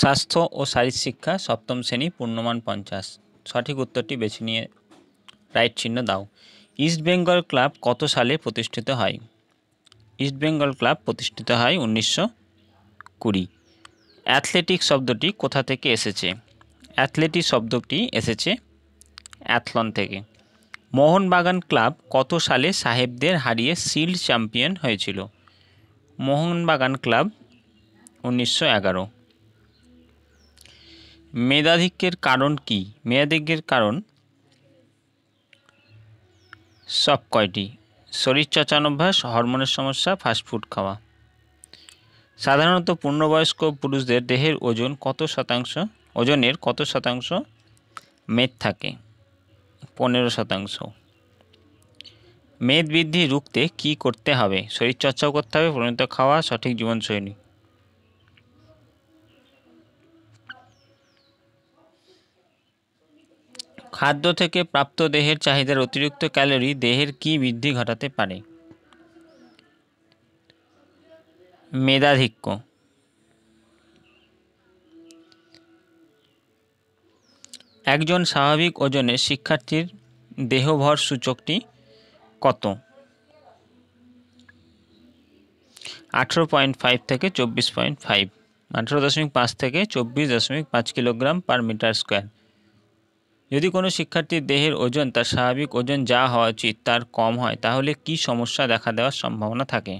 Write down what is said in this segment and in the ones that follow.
স্বাস্থ্য ও শারীর শিক্ষা সপ্তম শ্রেণী পূর্ণমান পঞ্চাশ সঠিক উত্তরটি বেছে নিয়ে রাইট চিহ্ন দাও ইস্ট বেঙ্গল ক্লাব কত সালে প্রতিষ্ঠিত হয় ইস্ট বেঙ্গল ক্লাব প্রতিষ্ঠিত হয় উনিশশো কুড়ি অ্যাথলেটিক শব্দটি কোথা থেকে এসেছে অ্যাথলেটিক শব্দটি এসেছে অ্যাথলন থেকে মোহনবাগান ক্লাব কত সালে সাহেবদের হারিয়ে শিল্ড চ্যাম্পিয়ন হয়েছিল মোহনবাগান ক্লাব উনিশশো এগারো মেধাধিক্যের কারণ কি মেধাধিক্যের কারণ সব কয়টি শরীর অভ্যাস হরমোনের সমস্যা ফাস্টফুড খাওয়া সাধারণত পূর্ণবয়স্ক পুরুষদের দেহের ওজন কত শতাংশ ওজনের কত শতাংশ মেদ থাকে পনেরো শতাংশ মেদ বৃদ্ধি রুখতে কি করতে হবে শরীরচর্চাও করতে হবে পরিণত খাওয়া সঠিক জীবনশৈলী খাদ্য থেকে প্রাপ্ত দেহের চাহিদার অতিরিক্ত ক্যালোরি দেহের কি বৃদ্ধি ঘটাতে পারে মেধাধিক্য একজন স্বাভাবিক ওজনের শিক্ষার্থীর দেহভর সূচকটি কত আঠেরো পয়েন্ট ফাইভ থেকে চব্বিশ পয়েন্ট ফাইভ আঠেরো দশমিক পাঁচ থেকে চব্বিশ দশমিক পাঁচ কিলোগ্রাম পার মিটার স্কোয়ার যদি কোনো শিক্ষার্থীর দেহের ওজন তার স্বাভাবিক ওজন যা হওয়া উচিত তার কম হয় তাহলে কি সমস্যা দেখা দেওয়ার সম্ভাবনা থাকে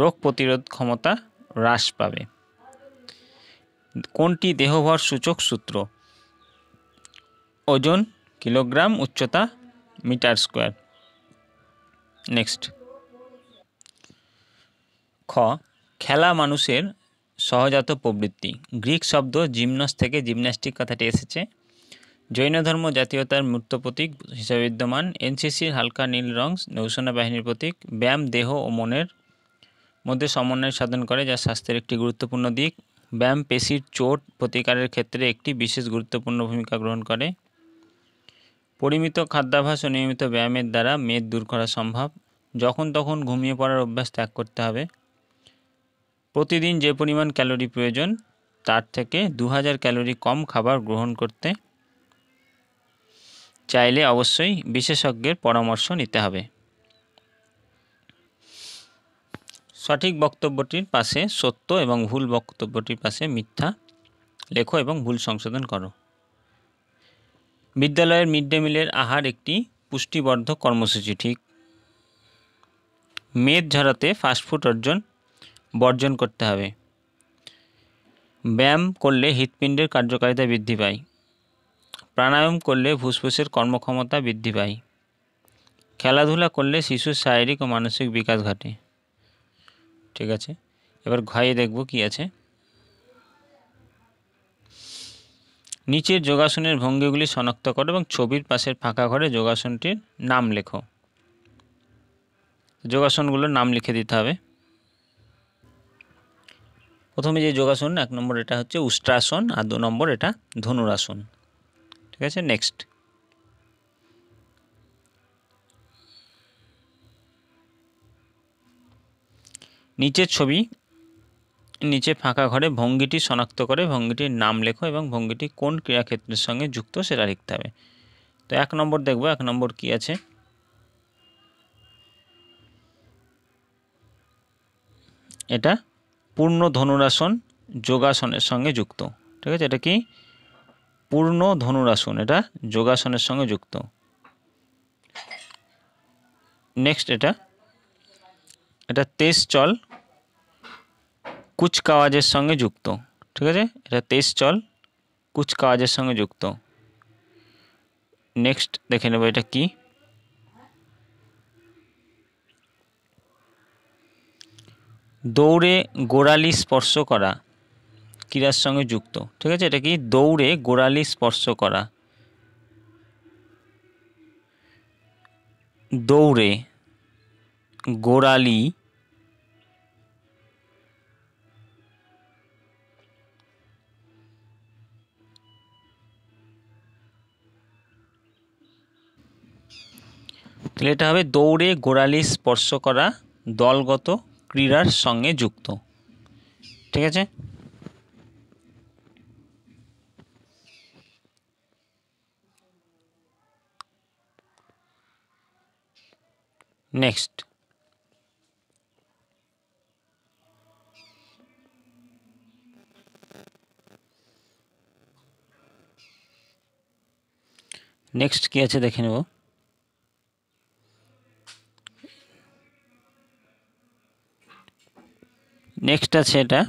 রোগ প্রতিরোধ ক্ষমতা হ্রাস পাবে কোনটি দেহভর সূচক সূত্র ওজন কিলোগ্রাম উচ্চতা মিটার স্কোয়ার নেক্সট খ খেলা মানুষের সহজাত প্রবৃত্তি গ্রিক শব্দ জিমনস থেকে জিমন্যাস্টিক কথাটি এসেছে জৈন ধর্ম জাতীয়তার মূর্ত প্রতীক হিসেবে বিদ্যমান এনসিসির হালকা নীল রং নৌসেনা বাহিনীর প্রতীক ব্যায়াম দেহ ও মনের মধ্যে সমন্বয় সাধন করে যা স্বাস্থ্যের একটি গুরুত্বপূর্ণ দিক ব্যায়াম পেশির চোট প্রতিকারের ক্ষেত্রে একটি বিশেষ গুরুত্বপূর্ণ ভূমিকা গ্রহণ করে পরিমিত খাদ্যাভ্যাস ও নিয়মিত ব্যায়ামের দ্বারা মেদ দূর করা সম্ভব যখন তখন ঘুমিয়ে পড়ার অভ্যাস ত্যাগ করতে হবে প্রতিদিন যে পরিমাণ ক্যালোরি প্রয়োজন তার থেকে দু ক্যালোরি কম খাবার গ্রহণ করতে চাইলে অবশ্যই বিশেষজ্ঞের পরামর্শ নিতে হবে সঠিক বক্তব্যটির পাশে সত্য এবং ভুল বক্তব্যটির পাশে মিথ্যা লেখো এবং ভুল সংশোধন করো বিদ্যালয়ের মিড ডে মিলের আহার একটি পুষ্টিবর্ধক কর্মসূচি ঠিক মেদ ঝরাতে ফাস্টফুড অর্জন বর্জন করতে হবে ব্যায়াম করলে হৃৎপিণ্ডের কার্যকারিতা বৃদ্ধি পায় প্রাণায়াম করলে ফুসফুসের কর্মক্ষমতা বৃদ্ধি পায় খেলাধুলা করলে শিশুর শারীরিক ও মানসিক বিকাশ ঘটে ঠিক আছে এবার ঘয়ে দেখব কি আছে নিচের যোগাসনের ভঙ্গিগুলি শনাক্ত করো এবং ছবির পাশের ফাঁকা ঘরে যোগাসনটির নাম লেখো যোগাসনগুলোর নাম লিখে দিতে হবে প্রথমে যে যোগাসন এক নম্বর এটা হচ্ছে উষ্ট্রাসন আর দু নম্বর এটা ধনুরাসন ঠিক আছে নেক্সট নিচের ছবি নিচে ফাঁকা ঘরে ভঙ্গিটি শনাক্ত করে ভঙ্গিটির নাম লেখো এবং ভঙ্গিটি কোন ক্রীড়াক্ষেত্রের সঙ্গে যুক্ত সেটা লিখতে হবে তো এক নম্বর দেখব এক নম্বর কি আছে এটা পূর্ণ ধনুরাসন যোগাসনের সঙ্গে যুক্ত ঠিক আছে এটা কি পূর্ণ ধনুরাসন এটা যোগাসনের সঙ্গে যুক্ত নেক্সট এটা এটা তেজ চল কুচকাওয়াজের সঙ্গে যুক্ত ঠিক আছে এটা তেজ চল কুচকাওয়াজের সঙ্গে যুক্ত নেক্সট দেখে নেব এটা কী দৌড়ে গোড়ালি স্পর্শ করা ক্রীড়ার সঙ্গে যুক্ত ঠিক আছে এটা কি দৌড়ে গোড়ালি স্পর্শ করা দৌড়ে গোড়ালি তাহলে এটা হবে দৌড়ে গোড়ালি স্পর্শ করা দলগত ক্রীড়ার সঙ্গে যুক্ত ঠিক আছে নেক্সট নেক্সট কী আছে দেখে নেব নেক্সট আছে এটা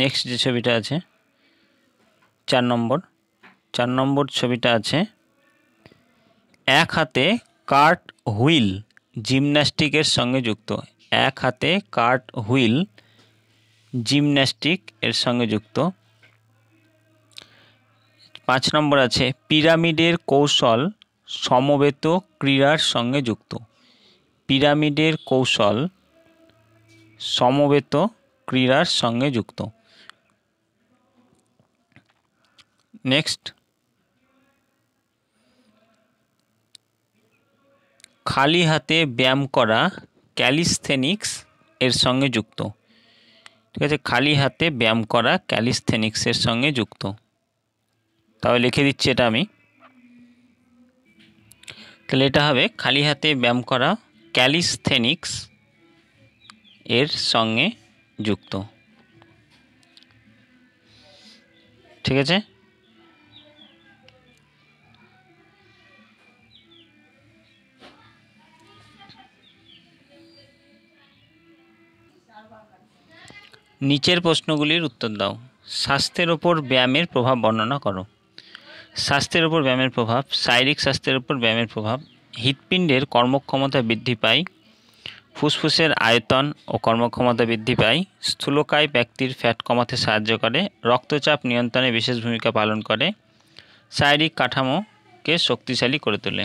নেক্সট যে ছবিটা আছে চার নম্বর চার নম্বর ছবিটা আছে এক হাতে কার্ট হুইল জিমন্যাস্টিকের সঙ্গে যুক্ত এক হাতে কার্ট হুইল জিমন্যাস্টিক এর সঙ্গে যুক্ত পাঁচ নম্বর আছে পিরামিডের কৌশল সমবেত ক্রীড়ার সঙ্গে যুক্ত পিরামিডের কৌশল সমবেত ক্রীড়ার সঙ্গে যুক্ত নেক্সট খালি হাতে ব্যায়াম করা ক্যালিস্থেনিক্স এর সঙ্গে যুক্ত ঠিক আছে খালি হাতে ব্যায়াম করা ক্যালিস্থেনিক্সের সঙ্গে যুক্ত তাহলে লিখে দিচ্ছি এটা আমি তাহলে এটা হবে খালি হাতে ব্যায়াম করা ক্যালিস্থেনিক্স এর সঙ্গে যুক্ত ঠিক আছে নিচের প্রশ্নগুলির উত্তর দাও স্বাস্থ্যের ওপর ব্যায়ামের প্রভাব বর্ণনা করো স্বাস্থ্যের ওপর ব্যায়ামের প্রভাব শারীরিক স্বাস্থ্যের ওপর ব্যায়ামের প্রভাব হৃৎপিণ্ডের কর্মক্ষমতা বৃদ্ধি পায় ফুসফুসের আয়তন ও কর্মক্ষমতা বৃদ্ধি পায় স্থূলকায় ব্যক্তির ফ্যাট কমাতে সাহায্য করে রক্তচাপ নিয়ন্ত্রণে বিশেষ ভূমিকা পালন করে শারীরিক কাঠামোকে শক্তিশালী করে তোলে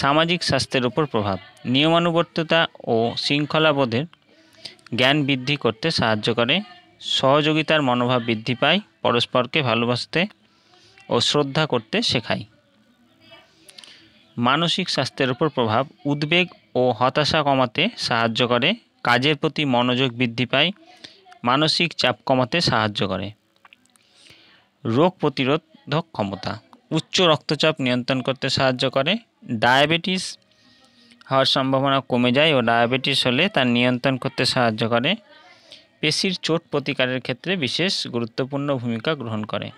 সামাজিক স্বাস্থ্যের উপর প্রভাব নিয়মানুবর্ততা ও শৃঙ্খলাবোধের জ্ঞান বৃদ্ধি করতে সাহায্য করে সহযোগিতার মনোভাব বৃদ্ধি পায় পরস্পরকে ভালোবাসতে ও শ্রদ্ধা করতে শেখায় মানসিক স্বাস্থ্যের উপর প্রভাব উদ্বেগ ও হতাশা কমাতে সাহায্য করে কাজের প্রতি মনোযোগ বৃদ্ধি পায় মানসিক চাপ কমাতে সাহায্য করে রোগ প্রতিরোধক ক্ষমতা উচ্চ রক্তচাপ নিয়ন্ত্রণ করতে সাহায্য করে ডায়াবেটিস হওয়ার সম্ভাবনা কমে যায় ও ডায়াবেটিস হলে তা নিয়ন্ত্রণ করতে সাহায্য করে পেশির চোট প্রতিকারের ক্ষেত্রে বিশেষ গুরুত্বপূর্ণ ভূমিকা গ্রহণ করে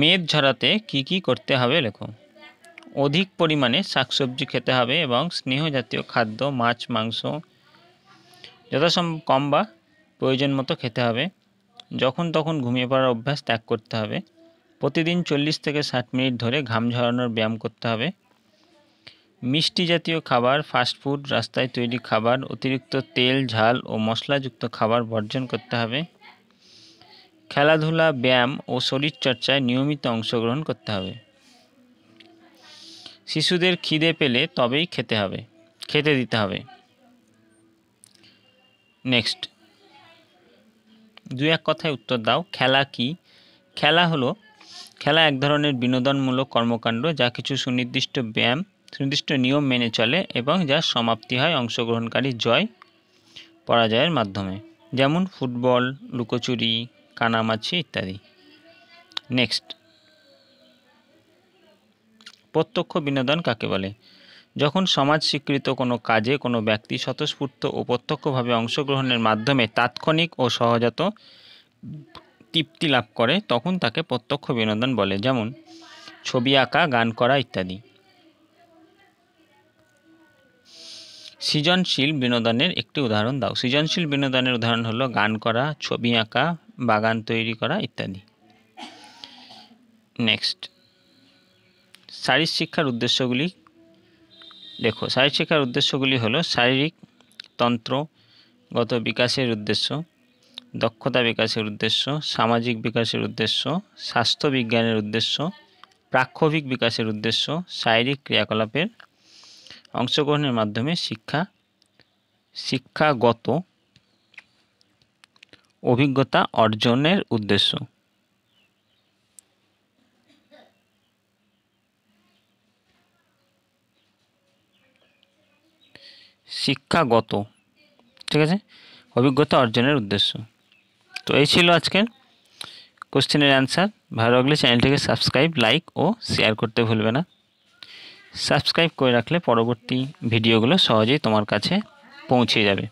মেদ ঝরাতে কি কি করতে হবে লেখো অধিক পরিমাণে শাকসবজি খেতে হবে এবং স্নেহ জাতীয় খাদ্য মাছ মাংস যথাসম্ভব কম বা প্রয়োজন মতো খেতে হবে যখন তখন ঘুমিয়ে পড়ার অভ্যাস ত্যাগ করতে হবে প্রতিদিন চল্লিশ থেকে ষাট মিনিট ধরে ঘাম ঝরানোর ব্যায়াম করতে হবে মিষ্টি জাতীয় খাবার ফাস্টফুড রাস্তায় তৈরি খাবার অতিরিক্ত তেল ঝাল ও মশলাযুক্ত খাবার বর্জন করতে হবে খেলাধুলা ব্যায়াম ও শরীরচর্চায় নিয়মিত অংশগ্রহণ করতে হবে শিশুদের খিদে পেলে তবেই খেতে হবে খেতে দিতে হবে নেক্সট দু এক কথায় উত্তর দাও খেলা কি খেলা হলো খেলা এক ধরনের বিনোদনমূলক কর্মকাণ্ড যা কিছু সুনির্দিষ্ট ব্যায়াম সুনির্দিষ্ট নিয়ম মেনে চলে এবং যা সমাপ্তি হয় অংশগ্রহণকারী জয় পরাজয়ের মাধ্যমে যেমন ফুটবল লুকোচুরি কানামাছি ইত্যাদি নেক্সট প্রত্যক্ষ বিনোদন কাকে বলে যখন সমাজ স্বীকৃত কোনো কাজে কোনো ব্যক্তি স্বতঃস্ফূর্ত ও প্রত্যক্ষভাবে অংশগ্রহণের মাধ্যমে তাৎক্ষণিক ও সহজাত তৃপ্তি লাভ করে তখন তাকে প্রত্যক্ষ বিনোদন বলে যেমন ছবি আঁকা গান করা ইত্যাদি সৃজনশীল বিনোদনের একটি উদাহরণ দাও সৃজনশীল বিনোদনের উদাহরণ হলো গান করা ছবি আঁকা বাগান তৈরি করা ইত্যাদি নেক্সট শারীরিক শিক্ষার উদ্দেশ্যগুলি দেখো শারীর শিক্ষার উদ্দেশ্যগুলি হলো শারীরিক তন্ত্রগত বিকাশের উদ্দেশ্য দক্ষতা বিকাশের উদ্দেশ্য সামাজিক বিকাশের উদ্দেশ্য স্বাস্থ্য বিজ্ঞানের উদ্দেশ্য প্রাক্ষবিক বিকাশের উদ্দেশ্য শারীরিক ক্রিয়াকলাপের অংশগ্রহণের মাধ্যমে শিক্ষা শিক্ষাগত অভিজ্ঞতা অর্জনের উদ্দেশ্য শিক্ষাগত ঠিক আছে অভিজ্ঞতা অর্জনের উদ্দেশ্য তো এই ছিল আজকের কোশ্চেনের অ্যান্সার ভালো লাগলে চ্যানেলটিকে সাবস্ক্রাইব লাইক ও শেয়ার করতে ভুলবে না সাবস্ক্রাইব করে রাখলে পরবর্তী ভিডিওগুলো সহজেই তোমার কাছে পৌঁছে যাবে